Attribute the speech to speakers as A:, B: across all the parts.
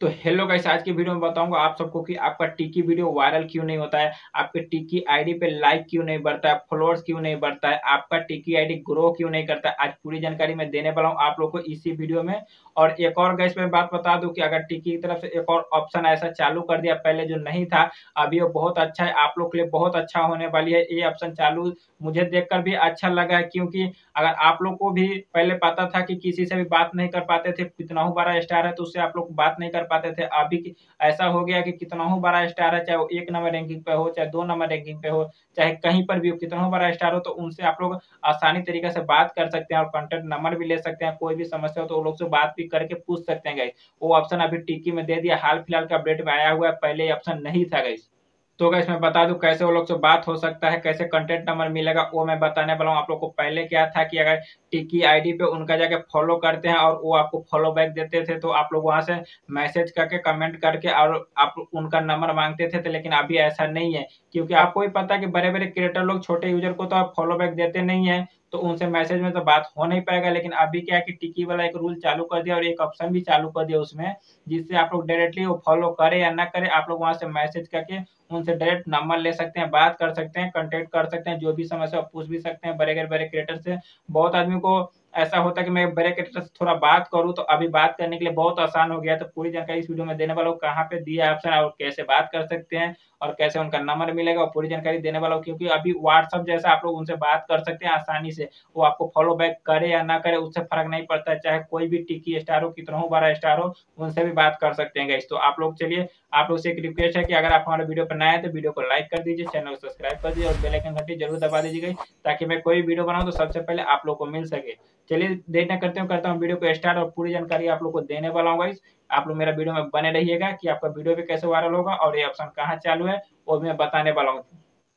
A: तो hello guys आज के वीडियो में बताऊंगा आप सबको कि आपका टिकी वीडियो वायरल क्यों नहीं होता है आपके टिकी आईडी पे लाइक क्यों नहीं बढ़ता है फॉलोअर्स क्यों नहीं बढ़ता है आपका टिकी आईडी ग्रो क्यों नहीं करता है आज पूरी जानकारी मैं देने वाला हूं आप लोगों को इसी वीडियो में और एक और गैस में बात बता दूं कि अगर टिकी की तरफ से एक और ऑप्शन ऐसा चालू कर दिया पहले जो नहीं था अभी वो बहुत अच्छा है आप लोग के लिए बहुत अच्छा होने वाली है ये ऑप्शन चालू मुझे देख भी अच्छा लगा है क्योंकि अगर आप लोग को भी पहले पता था कि किसी से भी बात नहीं कर पाते थे कितना बारह स्टार है तो उससे आप लोग बात नहीं कर पाते थे अभी ऐसा हो गया कि कितना हो बड़ा स्टार है चाहे वो एक नंबर रैंकिंग पे हो चाहे दो नंबर रैंकिंग पे हो चाहे कहीं पर भी हो कितना हो बड़ा स्टार हो तो उनसे आप लोग आसानी तरीके से बात कर सकते हैं और कॉन्टेक्ट नंबर भी ले सकते हैं कोई भी समस्या हो तो वो लोग से बात भी करके पूछ सकते हैं गाइस वो ऑप्शन अभी टिक्की में दे दिया हाल फिलहाल का अपडेट में आया हुआ है पहले ऑप्शन नहीं था गाइस तो अगर इसमें बता दूं कैसे वो लोग से बात हो सकता है कैसे कंटेंट नंबर मिलेगा वो मैं बताने वाला हूँ आप लोग को पहले क्या था कि अगर टिकी आईडी पे उनका जाके फॉलो करते हैं और वो आपको फॉलो बैक देते थे तो आप लोग वहाँ से मैसेज करके कमेंट करके और आप उनका नंबर मांगते थे, थे तो लेकिन अभी ऐसा नहीं है क्योंकि आपको भी पता है कि बड़े बड़े क्रिएटर लोग छोटे यूजर को तो आप फॉलो बैक देते नहीं है तो उनसे मैसेज में तो बात हो नहीं पाएगा लेकिन अभी क्या है कि टिकी वाला एक रूल चालू कर दिया और एक ऑप्शन भी चालू कर दिया उसमें जिससे आप लोग डायरेक्टली वो फॉलो करें या ना करें आप लोग वहां से मैसेज करके उनसे डायरेक्ट नंबर ले सकते हैं बात कर सकते हैं कॉन्टेक्ट कर सकते हैं जो भी समस्या पूछ भी सकते हैं बड़े बड़े क्रिएटर से बहुत आदमी को ऐसा होता है कि मैं बड़े क्रिएटर से थोड़ा बात करूँ तो अभी बात करने के लिए बहुत आसान हो गया तो पूरी जानकारी इस वीडियो में देने वालों कहाँ पे दिया ऑप्शन और कैसे बात कर सकते हैं और कैसे उनका नंबर मिलेगा और पूरी जानकारी देने वाला हूँ क्योंकि अभी व्हाट्सअप जैसा आप लोग उनसे बात कर सकते हैं आसानी से वो आपको फॉलो बैक करे या ना करे उससे फर्क नहीं पड़ता है चाहे कोई भी टिकी स्टार हो कितना बड़ा स्टार हो उनसे भी बात कर सकते हैं तो आप लोग चलिए आप लोग से एक रिक्वेस्ट है कि अगर आप हमारे वीडियो पर नए हैं तो वीडियो को लाइक कर दीजिए चैनल को सब्सक्राइब कर दीजिए और बेलाइकन घंटी जरूर दबा दीजिए ताकि मैं कोई वीडियो बनाऊँ तो सबसे पहले आप लोग को मिल सके चलिए देखना करते हुए करता हूँ वीडियो को स्टार्ट और पूरी जानकारी आप लोग को देने वाला हूँ गाइस आप लोग मेरा वीडियो में बने रहिएगा कि आपका वीडियो भी कैसे वायरल होगा और ये ऑप्शन कहाँ चालू है वो मैं बताने वाला हूँ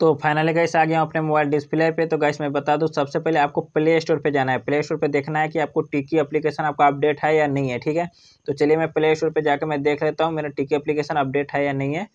A: तो फाइनली गैस आ गया अपने मोबाइल डिस्प्ले पे तो गैस मैं बता दूँ सबसे पहले आपको प्ले स्टोर पे जाना है प्ले स्टोर पे देखना है कि आपको टिकी एप्लीकेशन आपका अपडेट है या नहीं है ठीक है तो चलिए मैं प्ले स्टोर पे जाकर मैं देख लेता हूँ मेरा टिकी एप्लीकेशन अपडेट है या नहीं है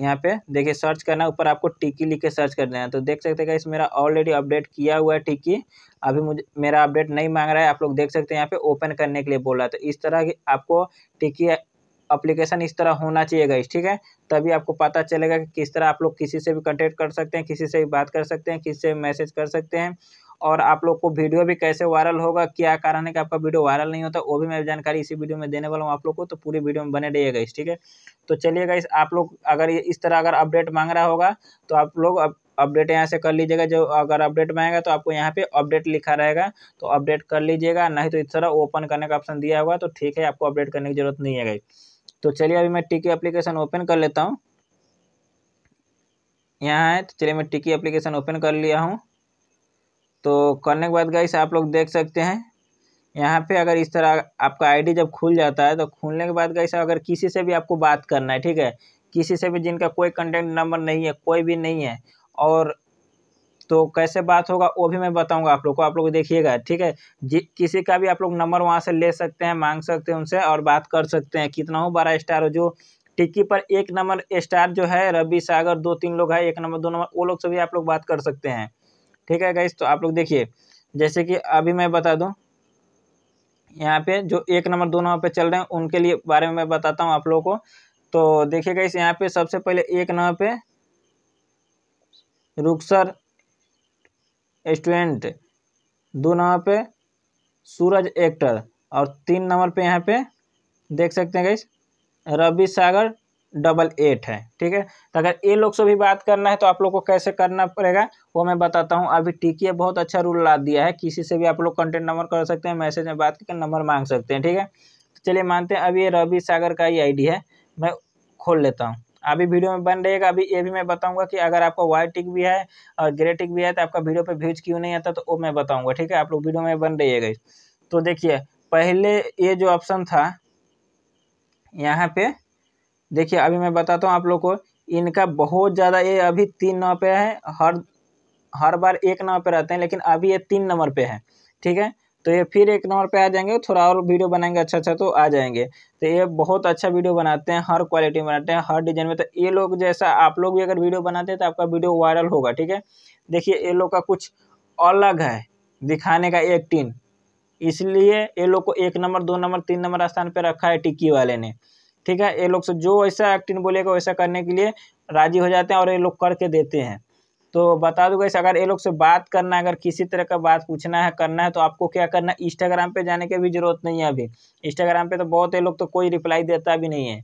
A: यहाँ पे देखिए सर्च करना ऊपर आपको टिकी लिख के सर्च कर देना तो देख सकते हैं इस मेरा ऑलरेडी अपडेट किया हुआ है टिकी अभी मुझे मेरा अपडेट नहीं मांग रहा है आप लोग देख सकते हैं यहाँ पे ओपन करने के लिए बोला तो इस तरह की आपको टिकी अप्लीकेशन इस तरह होना चाहिए गाइस ठीक है तभी आपको पता चलेगा कि किस तरह आप लोग किसी से भी कंटेक्ट कर सकते हैं किसी से भी बात कर सकते हैं किसी से मैसेज कर सकते हैं और आप लोग को वीडियो भी कैसे वायरल होगा क्या कारण है कि आपका वीडियो वायरल नहीं होता वो भी मैं जानकारी इसी वीडियो में देने वाला हूँ आप लोग को तो पूरी वीडियो में बने रहिएगा इस ठीक है तो चलिएगा इस आप लोग अगर इस तरह अगर अपडेट मांग रहा होगा तो आप लोग अपडेट यहाँ से कर लीजिएगा जो अगर अपडेट में आएगा तो आपको यहाँ पे अपडेट लिखा रहेगा तो अपडेट कर लीजिएगा नहीं तो इस तरह ओपन करने का ऑप्शन दिया होगा तो ठीक है आपको अपडेट करने की जरूरत नहीं है गई तो चलिए अभी मैं टिकी एप्लीकेशन ओपन कर लेता हूँ यहाँ है तो चलिए मैं टिकी एप्लीकेशन ओपन कर लिया हूँ तो करने के बाद गाइस आप लोग देख सकते हैं यहाँ पे अगर इस तरह आपका आईडी जब खुल जाता है तो खुलने के बाद गाइस अगर किसी से भी आपको बात करना है ठीक है किसी से भी जिनका कोई कंटेक्ट नंबर नहीं है कोई भी नहीं है और तो कैसे बात होगा वो भी मैं बताऊंगा आप लोग को आप लोग देखिएगा ठीक है जी किसी का भी आप लोग नंबर वहाँ से ले सकते हैं मांग सकते हैं उनसे और बात कर सकते हैं कितना हो बारह स्टार हो जो टिक्की पर एक नंबर स्टार जो है रवि सागर दो तीन लोग है एक नंबर दो नंबर वो लोग से भी आप लोग बात कर सकते हैं ठीक है गाइस तो आप लोग देखिए जैसे कि अभी मैं बता दूँ यहाँ पे जो एक नंबर दो नंबर पे चल रहे हैं उनके लिए बारे में मैं बताता हूँ आप लोगों को तो देखिएगा इस यहाँ पे सबसे पहले एक नंबर पे रुखसर स्टूडेंट दो नंबर पे सूरज एक्टर और तीन नंबर पे यहाँ पे देख सकते हैं guys Ravi Sagar double eight है ठीक है तो अगर ए लोग से भी बात करना है तो आप लोग को कैसे करना पड़ेगा वो मैं बताता हूँ अभी टिकिए बहुत अच्छा रूल ला दिया है किसी से भी आप लोग कॉन्टेक्ट नंबर कर सकते हैं मैसेज में बात करके नंबर मांग सकते हैं ठीक है तो चलिए मानते हैं अभी ये रवि सागर का ही आई है मैं खोल लेता हूँ अभी वीडियो में बन रहेगा अभी ये भी मैं बताऊंगा कि अगर आपका वाइट टिक भी है और ग्रे टिक भी है तो आपका वीडियो पे व्यूज क्यों नहीं आता तो वो मैं बताऊंगा ठीक है आप लोग वीडियो में बन रहिएगा तो देखिए पहले ये जो ऑप्शन था यहाँ पे देखिए अभी मैं बताता हूँ आप लोग को इनका बहुत ज़्यादा ये अभी तीन नंबर पे है हर हर बार एक नंबर पे रहते हैं लेकिन अभी ये तीन नंबर पे है ठीक है तो ये फिर एक नंबर पे आ जाएंगे थोड़ा और वीडियो बनाएंगे अच्छा अच्छा तो आ जाएंगे तो ये बहुत अच्छा वीडियो बनाते हैं हर क्वालिटी में बनाते हैं हर डिजाइन में तो ये लोग जैसा आप लोग भी अगर वीडियो बनाते हैं तो आपका वीडियो वायरल होगा ठीक है देखिए ये लोग का कुछ अलग है दिखाने का एक टीन इसलिए ये लोग को एक नंबर दो नंबर तीन नंबर स्थान पर रखा है टिक्की वाले ने ठीक है ये लोग से जो ऐसा एक्टिन बोलेगा वैसा करने के लिए राजी हो जाते हैं और ये लोग करके देते हैं तो बता दूंगा कैसे अगर ये लोग से बात करना है अगर किसी तरह का बात पूछना है करना है तो आपको क्या करना है इंस्टाग्राम पे जाने की भी ज़रूरत नहीं है अभी इंस्टाग्राम पे तो बहुत ये लोग तो कोई रिप्लाई देता भी नहीं है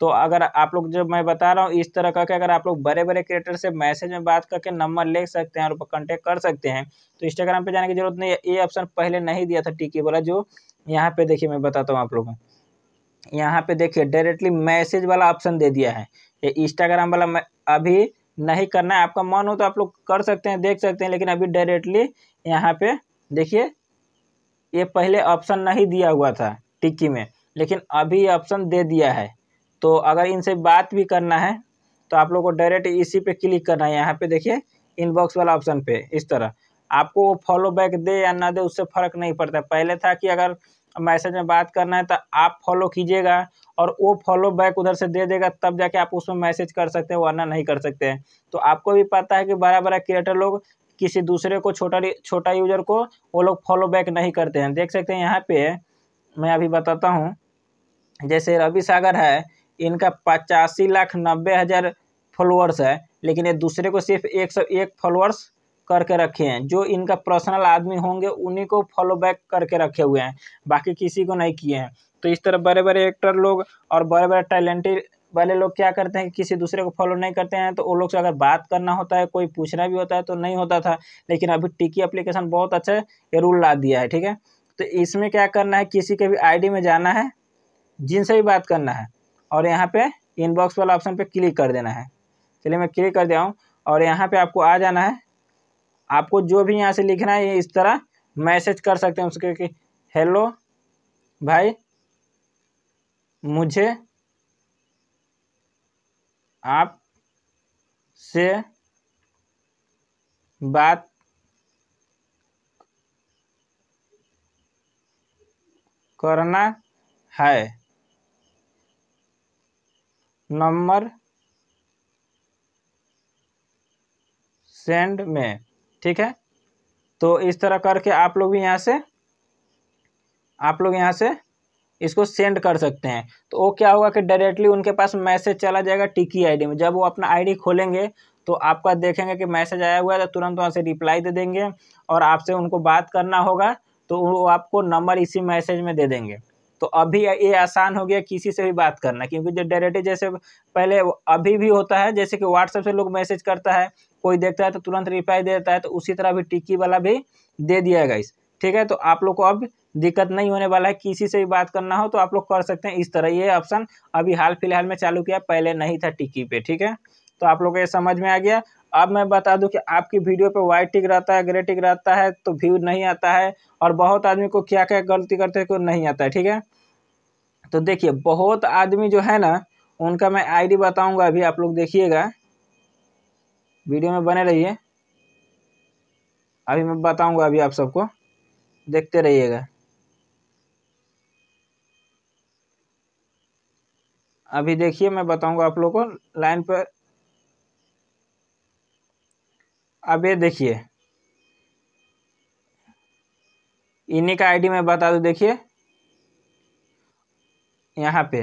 A: तो अगर आप लोग जब मैं बता रहा हूँ इस तरह का कि अगर आप लोग बड़े बड़े क्रिएटर से मैसेज में बात करके नंबर ले सकते हैं और कॉन्टेक्ट कर सकते हैं तो इंस्टाग्राम पर जाने की जरूरत नहीं है ये ऑप्शन पहले नहीं दिया था टीके वाला जो यहाँ पर देखिए मैं बताता हूँ आप लोगों को यहाँ पे देखिए डायरेक्टली मैसेज वाला ऑप्शन दे दिया है ये इंस्टाग्राम वाला अभी नहीं करना है आपका मन हो तो आप लोग कर सकते हैं देख सकते हैं लेकिन अभी डायरेक्टली यहाँ पे देखिए ये पहले ऑप्शन नहीं दिया हुआ था टिक्की में लेकिन अभी ऑप्शन दे दिया है तो अगर इनसे बात भी करना है तो आप लोग को डायरेक्ट इसी पर क्लिक करना है यहाँ पर देखिए इनबॉक्स वाला ऑप्शन पे इस तरह आपको वो फॉलो बैक दे या ना दे उससे फ़र्क नहीं पड़ता पहले था कि अगर मैसेज में बात करना है तो आप फॉलो कीजिएगा और वो फॉलो बैक उधर से दे देगा तब जाके आप उसमें मैसेज कर सकते हैं वरना नहीं कर सकते हैं तो आपको भी पता है कि बड़ा बड़ा क्रिएटर लोग किसी दूसरे को छोटा छोटा यूजर को वो लोग फॉलो बैक नहीं करते हैं देख सकते हैं यहाँ पे मैं अभी बताता हूँ जैसे रवि सागर है इनका पचासी लाख नब्बे हज़ार फॉलोअर्स है लेकिन ये दूसरे को सिर्फ एक सौ एक फॉलोअर्स करके रखे हैं जो इनका पर्सनल आदमी होंगे उन्हीं को फॉलो बैक करके रखे हुए हैं बाकी किसी को नहीं किए हैं तो इस तरह बड़े बड़े एक्टर लोग और बड़े बड़े टैलेंटेड वाले लोग क्या करते हैं कि किसी दूसरे को फॉलो नहीं करते हैं तो वो लोग से अगर बात करना होता है कोई पूछना भी होता है तो नहीं होता था लेकिन अभी टिकी अप्लीकेशन बहुत अच्छा ये रूल ला दिया है ठीक है तो इसमें क्या करना है किसी के भी आईडी में जाना है जिनसे भी बात करना है और यहाँ पे इनबॉक्स वाला ऑप्शन पे क्लिक कर देना है चलिए मैं क्लिक कर दिया हूँ और यहाँ पे आपको आ जाना है आपको जो भी यहाँ से लिखना है ये इस तरह मैसेज कर सकते हैं उसके कि हेलो भाई मुझे आप से बात करना है नंबर सेंड में ठीक है तो इस तरह करके आप लोग भी यहाँ से आप लोग यहाँ से इसको सेंड कर सकते हैं तो वो क्या होगा कि डायरेक्टली उनके पास मैसेज चला जाएगा टिकी आईडी में जब वो अपना आईडी खोलेंगे तो आपका देखेंगे कि मैसेज आया हुआ है तो तुरंत वहाँ से रिप्लाई दे देंगे और आपसे उनको बात करना होगा तो वो आपको नंबर इसी मैसेज में दे देंगे तो अभी ये आसान हो गया किसी से भी बात करना क्योंकि जो डायरेक्ट जैसे पहले अभी भी होता है जैसे कि व्हाट्सएप से लोग मैसेज करता है कोई देखता है तो तुरंत रिप्लाई दे देता है तो उसी तरह भी टिक्की वाला भी दे दिया है इस ठीक है तो आप लोग को अब दिक्कत नहीं होने वाला है किसी से भी बात करना हो तो आप लोग कर सकते हैं इस तरह ये ऑप्शन अभी हाल फिलहाल में चालू किया पहले नहीं था टिक्की पे ठीक है तो आप लोग को ये समझ में आ गया अब मैं बता दूं कि आपकी वीडियो पे वाइट टिक रहता है ग्रे टिक रहता है तो व्यू नहीं आता है और बहुत आदमी को क्या क्या गलती करते हैं को नहीं आता है ठीक है तो देखिए बहुत आदमी जो है ना उनका मैं आईडी बताऊंगा अभी आप लोग देखिएगा वीडियो में बने रहिए अभी मैं बताऊंगा अभी आप सबको देखते रहिएगा अभी देखिए मैं बताऊंगा आप लोग को लाइन पर अब ये देखिए इन्हीं का आईडी मैं बता दूं देखिए यहाँ पे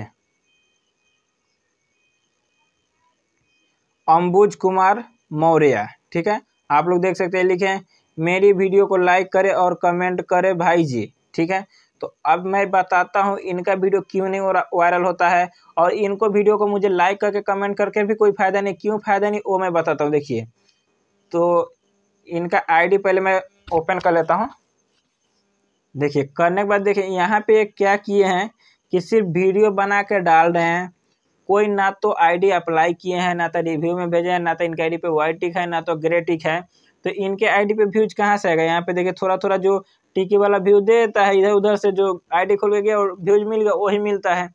A: अम्बुज कुमार मौर्य ठीक है आप लोग देख सकते हैं हैं मेरी वीडियो को लाइक करें और कमेंट करें भाई जी ठीक है तो अब मैं बताता हूँ इनका वीडियो क्यों नहीं वायरल होता है और इनको वीडियो को मुझे लाइक करके कमेंट करके भी कोई फ़ायदा नहीं क्यों फ़ायदा नहीं वो मैं बताता हूँ देखिए तो इनका आईडी पहले मैं ओपन कर लेता हूँ देखिए करने के बाद देखिए यहाँ पे क्या किए हैं कि सिर्फ वीडियो बना कर डाल रहे हैं कोई ना तो आईडी अप्लाई किए हैं ना तो रिव्यू में भेजे हैं ना तो इनके आईडी पे वाइट टिक है ना तो ग्रे टिक है तो इनके आईडी पे व्यूज कहाँ से आएगा यहाँ पे देखिए थोड़ा थोड़ा जो टिकी वाला व्यू देता है इधर उधर से जो आईडी डी के गया और व्यूज मिल गया वही मिलता है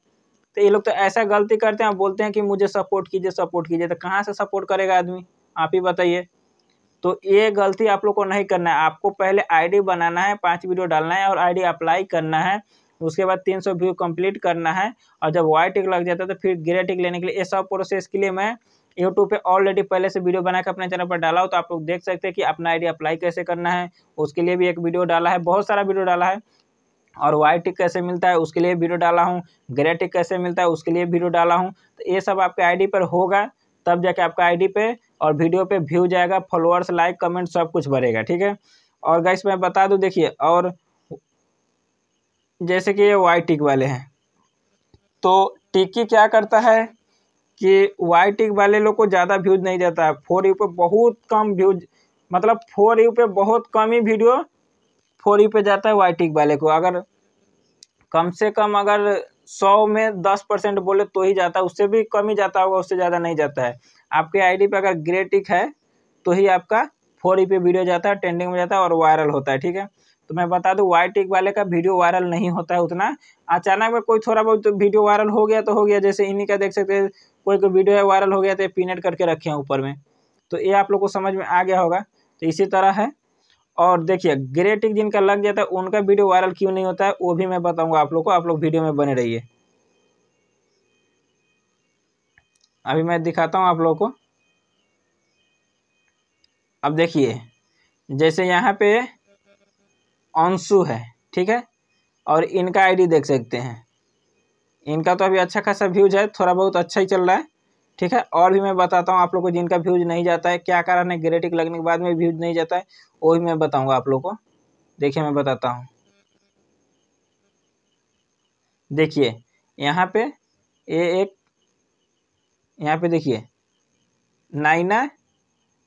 A: तो ये लोग तो ऐसा गलती करते हैं बोलते हैं कि मुझे सपोर्ट कीजिए सपोर्ट कीजिए तो कहाँ से सपोर्ट करेगा आदमी आप ही बताइए तो ये गलती आप लोग को नहीं करना है आपको पहले आईडी बनाना है पाँच वीडियो डालना है और आईडी अप्लाई करना है उसके बाद तीन सौ व्यू कंप्लीट करना है और जब वाई टिक लग जाता है तो फिर ग्रे टिक लेने के लिए ये सब प्रोसेस के लिए मैं यूट्यूब पे ऑलरेडी पहले से वीडियो बनाकर अपने चैनल पर डाला हो तो आप लोग देख सकते हैं कि अपना आईडी अप्लाई कैसे करना है उसके लिए भी एक वीडियो डाला है बहुत सारा वीडियो डाला है और वाई टिक कैसे मिलता है उसके लिए वीडियो डाला हूँ ग्रे टिक कैसे मिलता है उसके लिए वीडियो डाला हूँ तो ये सब आपके आई पर होगा तब जाके आपका आई पे और वीडियो पे व्यू जाएगा फॉलोअर्स लाइक कमेंट सब कुछ बढ़ेगा ठीक है और गैस मैं बता दूँ देखिए और जैसे कि ये वाई टिक वाले हैं तो टिक्की क्या करता है कि वाई टिक वाले लोग को ज़्यादा व्यूज नहीं जाता है फोर यू पे बहुत कम व्यूज मतलब फोर यू पे बहुत कम ही वीडियो फोर यू पे जाता है वाई टिक वाले को अगर कम से कम अगर सौ में दस परसेंट बोले तो ही जाता है उससे भी कम ही जाता होगा उससे ज़्यादा नहीं जाता है आपके आईडी पे अगर ग्रे टिक है तो ही आपका फोर ई पे वीडियो जाता है ट्रेंडिंग में जाता है और वायरल होता है ठीक है तो मैं बता दूं वाई टिक वाले का वीडियो वायरल नहीं होता है उतना अचानक में कोई थोड़ा बहुत वीडियो वायरल हो गया तो हो गया जैसे इन्हीं का देख सकते हैं कोई कोई वीडियो है वायरल हो गया तो पीनेट करके रखे हैं ऊपर में तो ये आप लोग को समझ में आ गया होगा तो इसी तरह है और देखिए ग्रे टिक जिनका लग जाता है उनका वीडियो वायरल क्यों नहीं होता है वो भी मैं बताऊँगा आप लोग को आप लोग वीडियो में बने रहिए अभी मैं दिखाता हूँ आप लोगों को अब देखिए जैसे यहाँ पे ऑनसू है ठीक है और इनका आईडी देख सकते हैं इनका तो अभी अच्छा खासा व्यूज है थोड़ा बहुत अच्छा ही चल रहा है ठीक है और भी मैं बताता हूँ आप लोग को जिनका व्यूज नहीं जाता है क्या कारण है ग्रेटिक लगने के बाद में व्यूज नहीं जाता है वो भी मैं बताऊँगा आप लोग को देखिए मैं बताता हूँ देखिए यहाँ पे ये एक यहाँ पे देखिए नाइना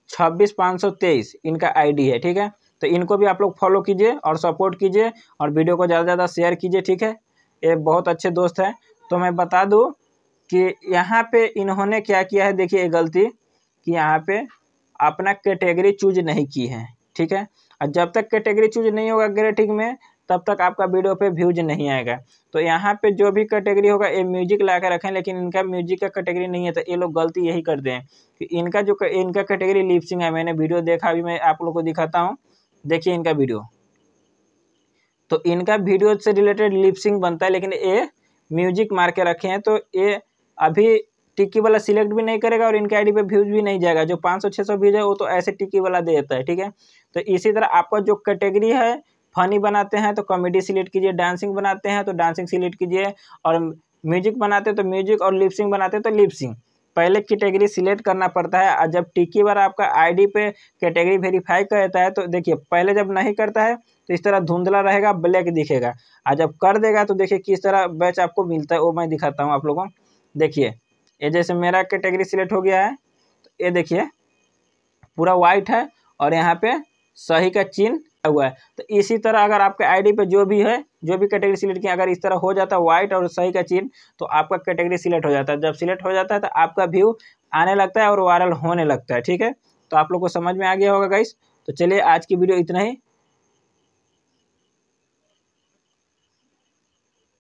A: छब्बीस पाँच सौ तेईस इनका आईडी है ठीक है तो इनको भी आप लोग फॉलो कीजिए और सपोर्ट कीजिए और वीडियो को ज़्यादा से ज़्यादा शेयर कीजिए ठीक है ये बहुत अच्छे दोस्त हैं तो मैं बता दूँ कि यहाँ पे इन्होंने क्या किया है देखिए गलती कि यहाँ पे अपना कैटेगरी चूज नहीं की है ठीक है और जब तक कैटेगरी चूज नहीं होगा ग्रेटिंग में तब तक आपका वीडियो पे व्यूज नहीं आएगा तो यहाँ पे जो भी कैटेगरी होगा ये म्यूजिक ला कर रखें लेकिन इनका म्यूजिक का कैटेगरी नहीं है तो ये लोग गलती यही कर दें कि इनका जो इनका कैटेगरी लिपसिंग है मैंने वीडियो देखा अभी मैं आप लोग को दिखाता हूँ देखिए इनका वीडियो तो इनका वीडियो से रिलेटेड लिपसिंग बनता है लेकिन ये म्यूजिक मार के रखे हैं तो ये अभी टिक्की वाला सिलेक्ट भी नहीं करेगा और इनके आईडी पे व्यूज भी नहीं जाएगा जो 500 600 व्यूज है वो तो ऐसे टिक्की वाला दे देता है ठीक है तो इसी तरह आपका जो कैटेगरी है फनी बनाते हैं तो कॉमेडी सिलेक्ट कीजिए डांसिंग बनाते हैं तो डांसिंग सिलेक्ट कीजिए और म्यूजिक बनाते हैं तो म्यूजिक और लिपसिंग बनाते हैं तो लिपसिंग पहले कैटेगरी सिलेक्ट करना पड़ता है और जब टिकी बार आपका आईडी पे कैटेगरी वेरीफाई करता है तो देखिए पहले जब नहीं करता है तो इस तरह धुंधला रहेगा ब्लैक दिखेगा और जब कर देगा तो देखिए किस तरह बैच आपको मिलता है वो मैं दिखाता हूँ आप लोगों देखिए ये जैसे मेरा कैटेगरी सिलेक्ट हो गया है तो ये देखिए पूरा वाइट है और यहाँ पर सही का चिन्ह हुआ है तो इसी तरह अगर आपके आईडी पे जो भी है जो भी कैटेगरी सिलेक्ट किया अगर इस तरह हो जाता है व्हाइट और सही का चिन्ह तो आपका कैटेगरी सिलेक्ट हो जाता है जब सिलेक्ट हो जाता है तो आपका व्यू आने लगता है और वायरल होने लगता है ठीक है तो आप लोग को समझ में आ गया होगा गाइस तो चलिए आज की वीडियो इतना ही